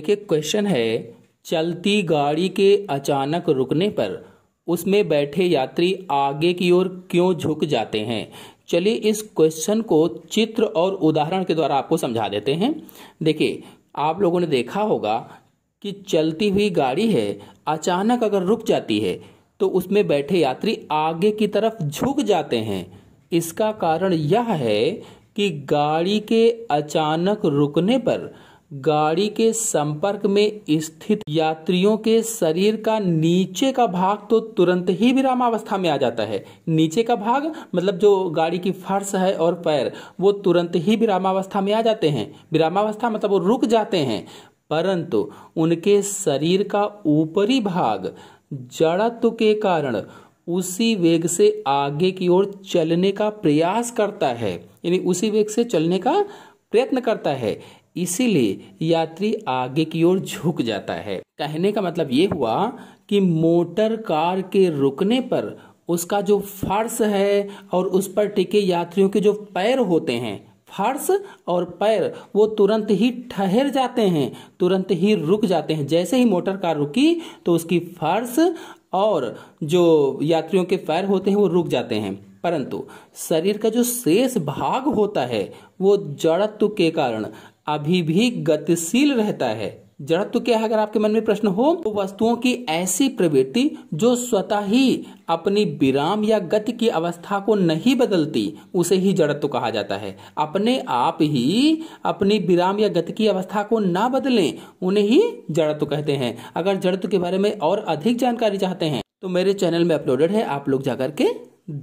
देखिए क्वेश्चन है चलती गाड़ी के अचानक रुकने पर उसमें बैठे यात्री आगे की ओर क्यों झुक जाते हैं चलिए इस क्वेश्चन को चित्र और उदाहरण के द्वारा आपको समझा देते हैं देखिए आप लोगों ने देखा होगा कि चलती हुई गाड़ी है अचानक अगर रुक जाती है तो उसमें बैठे यात्री आगे की तरफ झुक जाते हैं इसका कारण यह है कि गाड़ी के अचानक रुकने पर गाड़ी के संपर्क में स्थित यात्रियों के शरीर का नीचे का भाग तो तुरंत ही विरामावस्था में आ जाता है नीचे का भाग मतलब जो गाड़ी की फर्श है और पैर वो तुरंत ही विरामावस्था में आ जाते हैं विरामावस्था मतलब वो रुक जाते हैं परंतु उनके शरीर का ऊपरी भाग जड़त्व के कारण उसी वेग से आगे की ओर चलने का प्रयास करता है यानी उसी वेग से चलने का प्रयत्न करता है इसीलिए यात्री आगे की ओर झुक जाता है कहने का मतलब ये हुआ कि मोटर कार के रुकने पर उसका जो फर्श है और उस पर टिके यात्रियों के जो पैर होते हैं फर्श और पैर वो तुरंत ही ठहर जाते हैं तुरंत ही रुक जाते हैं जैसे ही मोटर कार रुकी तो उसकी फर्श और जो यात्रियों के पैर होते हैं वो रुक जाते हैं परंतु शरीर का जो शेष भाग होता है वो जड़त्व के कारण अभी भी गतिशील रहता है जड़त्व तो क्या है अगर आपके मन में प्रश्न हो तो वस्तुओं की ऐसी प्रवृत्ति जो स्वतः ही अपनी विराम या गति की अवस्था को नहीं बदलती उसे ही जड़त्व तो कहा जाता है अपने आप ही अपनी विराम या गति की अवस्था को ना बदलें उन्हें ही जड़त्व तो कहते हैं अगर जड़त्व के बारे में और अधिक जानकारी चाहते हैं तो मेरे चैनल में अपलोडेड है आप लोग जाकर के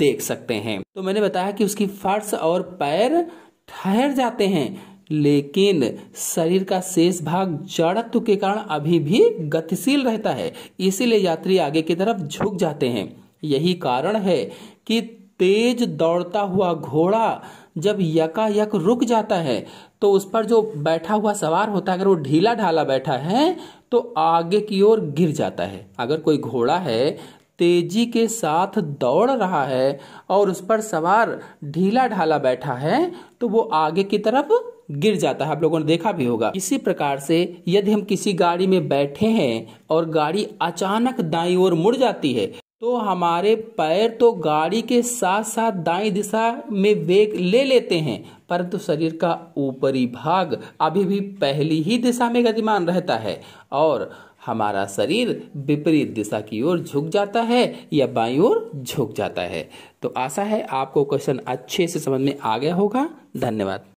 देख सकते हैं तो मैंने बताया कि उसकी फर्श और पैर ठहर जाते हैं लेकिन शरीर का शेष भाग जड़त्व के कारण अभी भी गतिशील रहता है इसीलिए यात्री आगे की तरफ झुक जाते हैं यही कारण है कि तेज दौड़ता हुआ घोड़ा जब यकायक रुक जाता है तो उस पर जो बैठा हुआ सवार होता है अगर वो ढीला ढाला बैठा है तो आगे की ओर गिर जाता है अगर कोई घोड़ा है तेजी के साथ दौड़ रहा है और उस पर सवार ढीला ढाला बैठा है तो वो आगे की तरफ गिर जाता है आप लोगों ने देखा भी होगा इसी प्रकार से यदि हम किसी गाड़ी में बैठे हैं और गाड़ी अचानक दाई ओर मुड़ जाती है तो हमारे पैर तो गाड़ी के साथ साथ दाई दिशा में वेग ले लेते हैं परंतु शरीर का ऊपरी भाग अभी भी पहली ही दिशा में गतिमान रहता है और हमारा शरीर विपरीत दिशा की ओर झुक जाता है या बाई ओर झुक जाता है तो आशा है आपको क्वेश्चन अच्छे से समझ में आ गया होगा धन्यवाद